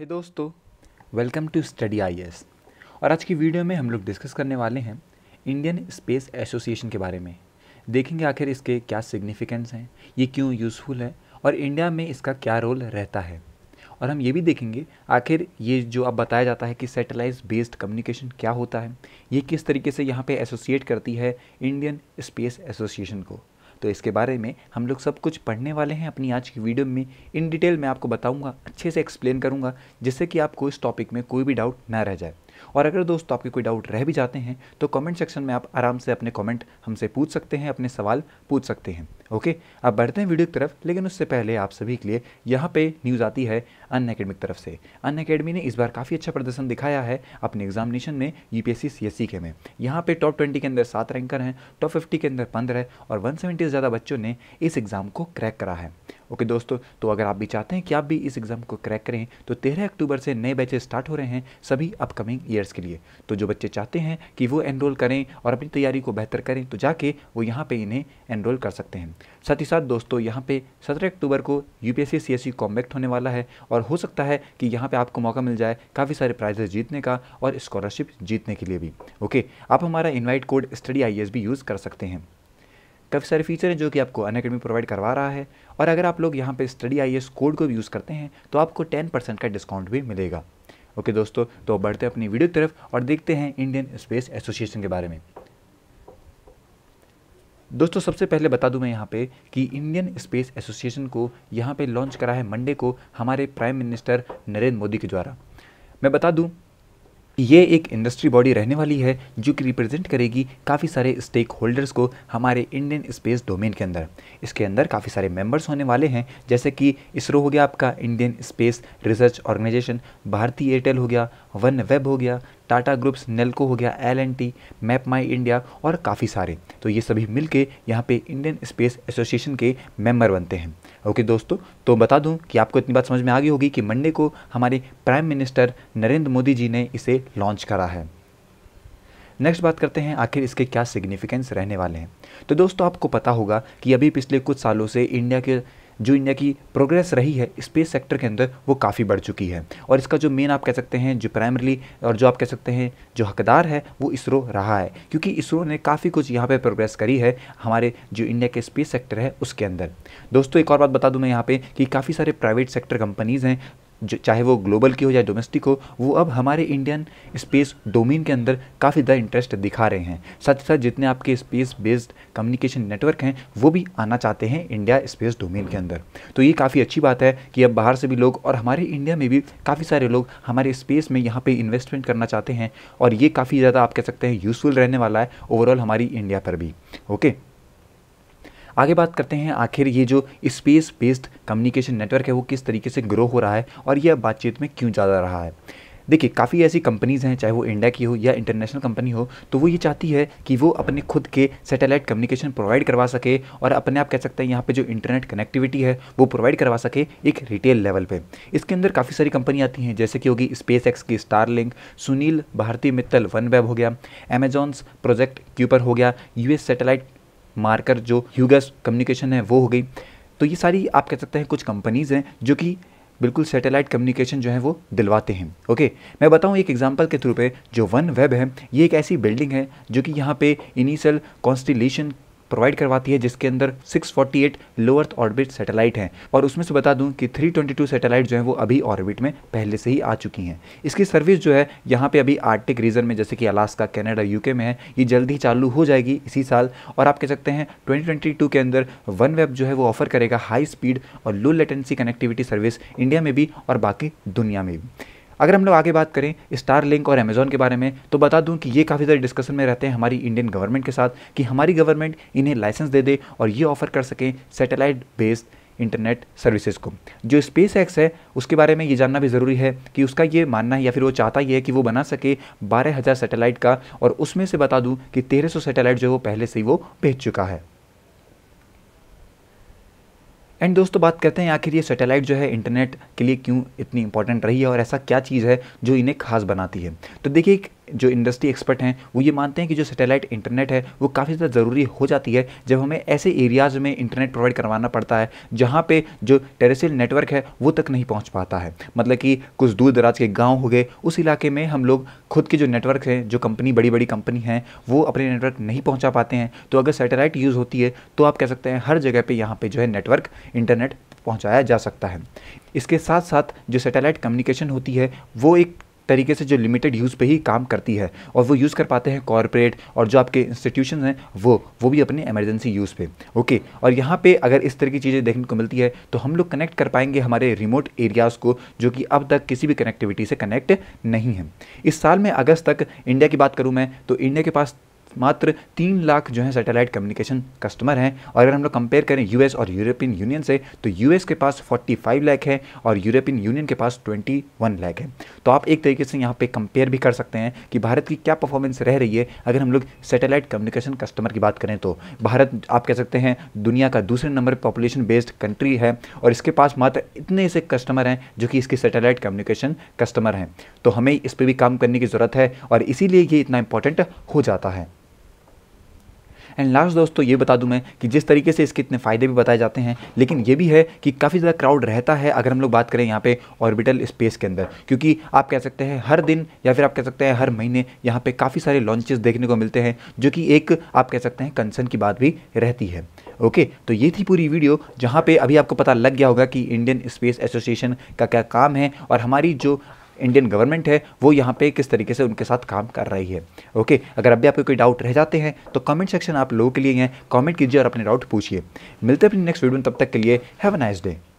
हे दोस्तों welcome to study आई और आज की वीडियो में हम लोग डिस्कस करने वाले हैं इंडियन स्पेस एसोसिएशन के बारे में देखेंगे आखिर इसके क्या सिग्निफिकेंस हैं ये क्यों यूज़फुल है और इंडिया में इसका क्या रोल रहता है और हम ये भी देखेंगे आखिर ये जो अब बताया जाता है कि सैटेलाइट बेस्ड कम्युनिकेशन क्या होता है ये किस तरीके से यहाँ पे एसोसिएट करती है इंडियन स्पेस एसोसिएशन को तो इसके बारे में हम लोग सब कुछ पढ़ने वाले हैं अपनी आज की वीडियो में इन डिटेल मैं आपको बताऊँगा अच्छे से एक्सप्लेन करूँगा जिससे कि आपको इस टॉपिक में कोई भी डाउट ना रह जाए और अगर दोस्तों आपके कोई डाउट रह भी जाते हैं तो कमेंट सेक्शन में आप आराम से अपने कमेंट हमसे पूछ सकते हैं अपने सवाल पूछ सकते हैं ओके अब बढ़ते हैं वीडियो की तरफ लेकिन उससे पहले आप सभी के लिए यहाँ पे न्यूज़ आती है अन अकेडमी की तरफ से अन अकेडमी ने इस बार काफ़ी अच्छा प्रदर्शन दिखाया है अपने एग्जामिनेशन में यू पी एस के में यहाँ पर टॉप ट्वेंटी के अंदर सात रैंकर हैं टॉप फिफ्टी के अंदर पंद्रह और वन से ज़्यादा बच्चों ने इस एग्ज़ाम को क्रैक करा है ओके दोस्तों तो अगर आप भी चाहते हैं कि आप भी इस एग्ज़ाम को क्रैक करें तो तेरह अक्टूबर से नए बैचेज स्टार्ट हो रहे हैं सभी अपकमिंग ईयर्स के लिए तो जो बच्चे चाहते हैं कि वो एनरोल करें और अपनी तैयारी को बेहतर करें तो जाके वो यहाँ पर इन्हें एनरोल कर सकते हैं साथ ही साथ दोस्तों यहाँ पे सत्रह अक्टूबर को यू पी कॉम्बैक्ट होने वाला है और हो सकता है कि यहाँ पर आपको मौका मिल जाए काफ़ी सारे प्राइजेस जीतने का और स्कॉलरशिप जीतने के लिए भी ओके आप हमारा invite code study I use कर सकते हैं काफ़ी सारे फीचर हैं जो कि आपको अन अकेडमी प्रोवाइड करवा रहा है और अगर आप लोग यहाँ पे स्टडी आई कोड को भी यूज़ करते हैं तो आपको टेन परसेंट का डिस्काउंट भी मिलेगा ओके दोस्तों तो बढ़ते हैं अपनी वीडियो की तरफ और देखते हैं इंडियन स्पेस एसोसिएशन के बारे में दोस्तों सबसे पहले बता दूं मैं यहाँ पे कि इंडियन स्पेस एसोसिएशन को यहाँ पे लॉन्च करा है मंडे को हमारे प्राइम मिनिस्टर नरेंद्र मोदी के द्वारा मैं बता दूं ये एक इंडस्ट्री बॉडी रहने वाली है जो कि रिप्रेजेंट करेगी काफ़ी सारे स्टेक होल्डर्स को हमारे इंडियन स्पेस डोमेन के अंदर इसके अंदर काफ़ी सारे मेंबर्स होने वाले हैं जैसे कि इसरो हो गया आपका Indian space research organisation Bharti Airtel हो गया वन वेब हो गया टाटा ग्रुप्स नेल्को हो गया L and T map my India और काफ़ी सारे तो ये सभी मिल के यहाँ पर इंडियन स्पेस एसोसिएशन के मेम्बर बनते हैं ओके दोस्तों तो बता दूँ कि आपको इतनी बात समझ में आ गई होगी कि मंडे को हमारे प्राइम मिनिस्टर नरेंद्र मोदी जी ने इसे लॉन्च करा है नेक्स्ट बात करते हैं आखिर इसके क्या सिग्निफिकेंस रहने वाले हैं तो दोस्तों आपको पता होगा कि अभी पिछले कुछ सालों से इंडिया के जो इंडिया की प्रोग्रेस रही है स्पेस सेक्टर के अंदर वो काफ़ी बढ़ चुकी है और इसका जो मेन आप कह सकते हैं जो प्राइमरली और जो आप कह सकते हैं जो हकदार है वो इसरो रहा है क्योंकि इसरो ने काफ़ी कुछ यहाँ पर प्रोग्रेस करी है हमारे जो इंडिया के स्पेस सेक्टर है उसके अंदर दोस्तों एक और बात बता दूँ मैं यहाँ पर कि काफ़ी सारे प्राइवेट सेक्टर कंपनीज़ हैं चाहे वो ग्लोबल की हो या डोमेस्टिक हो वो अब हमारे इंडियन स्पेस डोमेन के अंदर काफ़ी ज़्यादा इंटरेस्ट दिखा रहे हैं साथ ही साथ जितने आपके स्पेस बेस्ड कम्युनिकेशन नेटवर्क हैं वो भी आना चाहते हैं इंडिया स्पेस डोमेन के अंदर तो ये काफ़ी अच्छी बात है कि अब बाहर से भी लोग और हमारे इंडिया में भी काफ़ी सारे लोग हमारे स्पेस में यहाँ पर इन्वेस्टमेंट करना चाहते हैं और ये काफ़ी ज़्यादा आप कह सकते हैं यूज़फुल रहने वाला है ओवरऑल हमारी इंडिया पर भी ओके आगे बात करते हैं आखिर ये जो स्पेस बेस्ड कम्युनिकेशन नेटवर्क है वो किस तरीके से ग्रो हो रहा है और यह बातचीत में क्यों ज़्यादा रहा है देखिए काफ़ी ऐसी कंपनीज़ हैं चाहे वो इंडिया की हो या इंटरनेशनल कंपनी हो तो वो ये चाहती है कि वो अपने खुद के सैटेलाइट कम्युनिकेशन प्रोवाइड करवा सके और अपने आप कह सकते हैं यहाँ पे जो इंटरनेट कनेक्टिविटी है वो प्रोवाइड करवा सके एक रिटेल लेवल पे इसके अंदर काफ़ी सारी कंपनी आती हैं जैसे कि होगी स्पेस एक्स की star link Sunil Bharti Mittal one web हो गया अमेजॉन्स प्रोजेक्ट क्यूपर हो गया एस सेटेलाइट मार्कर जो ह्यूगस कम्युनिकेशन है वो हो गई तो ये सारी आप कह सकते हैं कुछ कंपनीज़ हैं जो कि बिल्कुल सैटेलाइट कम्युनिकेशन जो है वो दिलवाते हैं ओके मैं बताऊं एक एग्जांपल के थ्रू पे जो वन वेब है ये एक ऐसी बिल्डिंग है जो कि यहाँ पे इनिशियल कॉन्स्टिलेशन प्रोवाइड करवाती है जिसके अंदर 648 एट लोअर्थ ऑर्बिट सेटेलाइट हैं और उसमें से बता दूं कि 322 सेटेलाइट जो है वो अभी ऑर्बिट में पहले से ही आ चुकी हैं इसकी सर्विस जो है यहाँ पे अभी आर्टिक रीजन में जैसे कि अलास्का कैनेडा यूके में है ये जल्द ही चालू हो जाएगी इसी साल और आप कह सकते हैं ट्वेंटी के अंदर वन वेब जो है वो ऑफर करेगा हाई स्पीड और low latency connectivity service India में भी और बाकी दुनिया में भी अगर हम लोग आगे बात करें स्टार लिंक और अमेज़ोन के बारे में तो बता दूं कि ये काफ़ी ज़्यादा डिस्कशन में रहते हैं हमारी इंडियन गवर्नमेंट के साथ कि हमारी गवर्नमेंट इन्हें लाइसेंस दे दे और ये ऑफर कर सकें सैटेलाइट बेस्ड इंटरनेट सर्विसेज को जो स्पेस एक्स है उसके बारे में ये जानना भी ज़रूरी है कि उसका ये मानना है या फिर वो चाहता ही है कि वो बना सके हज़ार सैटेलाइट का और उसमें से बता दूं कि सौ सैटेलाइट जो है वो पहले से ही वो भेज चुका है एंड दोस्तों बात करते हैं आखिर ये सैटेलाइट जो है इंटरनेट के लिए क्यों इतनी इंपॉर्टेंट रही है और ऐसा क्या चीज़ है जो इन्हें खास बनाती है तो देखिए एक जो इंडस्ट्री एक्सपर्ट हैं वो ये मानते हैं कि जो सैटेलाइट इंटरनेट है वो काफ़ी ज़्यादा ज़रूरी हो जाती है जब हमें ऐसे एरियाज़ में इंटरनेट प्रोवाइड करवाना पड़ता है जहाँ पे जो टेरेसिल नेटवर्क है वो तक नहीं पहुँच पाता है मतलब कि कुछ दूर दराज के गाँव हो गए उस इलाके में हम लोग खुद के जो नेटवर्क हैं जो कंपनी बड़ी बड़ी कंपनी हैं वो अपने नेटवर्क नहीं पहुँचा पाते हैं तो अगर सैटेलाइट यूज़ होती है तो आप कह सकते हैं हर जगह पर यहाँ पर जो है नेटवर्क इंटरनेट पहुँचाया जा सकता है इसके साथ साथ जो सैटेलाइट कम्युनिकेशन होती है वो एक तरीके से जो लिमिटेड यूज़ पे ही काम करती है और वो यूज़ कर पाते हैं कॉरपोरेट और जो आपके इंस्टीट्यूशन हैं वो वो भी अपने एमरजेंसी यूज़ पे ओके और यहाँ पे अगर इस तरह की चीज़ें देखने को मिलती है तो हम लोग कनेक्ट कर पाएंगे हमारे रिमोट एरियाज़ को जो कि अब तक किसी भी कनेक्टिविटी से कनेक्ट नहीं है इस साल में अगस्त तक इंडिया की बात करूँ मैं तो इंडिया के पास मात्र तीन लाख जो है सैटेलाइट कम्युनिकेशन कस्टमर हैं और अगर हम लोग कंपेयर करें यूएस और यूरोपियन यूनियन से तो यूएस के पास 45 लाख है और यूरोपियन यूनियन के पास 21 लाख है तो आप एक तरीके से यहाँ पे कंपेयर भी कर सकते हैं कि भारत की क्या परफॉर्मेंस रह रही है अगर हम लोग सैटेलाइट कम्युनिकेशन कस्टमर की बात करें तो भारत आप कह सकते हैं दुनिया का दूसरे नंबर पॉपुलेशन बेस्ड कंट्री है और इसके पास मात्र इतने से कस्टमर हैं जो कि इसके सैटेलाइट कम्युनिकेशन कस्टमर हैं तो हमें इस पर भी काम करने की ज़रूरत है और इसीलिए ये इतना इंपॉर्टेंट हो जाता है एंड लास्ट दोस्तों ये बता दूं मैं कि जिस तरीके से इसके इतने फ़ायदे भी बताए जाते हैं लेकिन ये भी है कि काफ़ी ज़्यादा क्राउड रहता है अगर हम लोग बात करें यहाँ पे ऑर्बिटल स्पेस के अंदर क्योंकि आप कह सकते हैं हर दिन या फिर आप कह सकते हैं हर महीने यहाँ पर काफ़ी सारे लॉन्चेस देखने को मिलते हैं जो कि एक आप कह सकते हैं कंसर्न की बात भी रहती है ओके तो ये थी पूरी वीडियो जहाँ पर अभी आपको पता लग गया होगा कि इंडियन स्पेस एसोसिएशन का क्या काम है और हमारी जो इंडियन गवर्नमेंट है वो यहाँ पे किस तरीके से उनके साथ काम कर रही है ओके अगर अभी आपके कोई डाउट रह जाते हैं तो कमेंट सेक्शन आप लोगों के लिए हैं कमेंट कीजिए और अपने डाउट पूछिए मिलते हैं अपने नेक्स्ट वीडियो में तब तक के लिए हैव अ नाइस डे